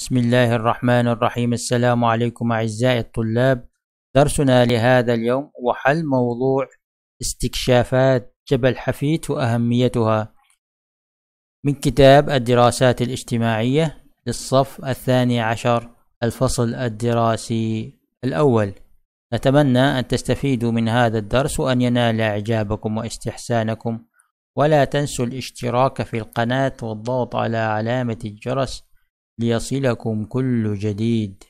بسم الله الرحمن الرحيم السلام عليكم أعزائي الطلاب درسنا لهذا اليوم وحل موضوع استكشافات جبل حفيد وأهميتها من كتاب الدراسات الاجتماعية للصف الثاني عشر الفصل الدراسي الأول نتمنى أن تستفيدوا من هذا الدرس وأن ينال إعجابكم واستحسانكم ولا تنسوا الاشتراك في القناة والضغط على علامة الجرس ليصلكم كل جديد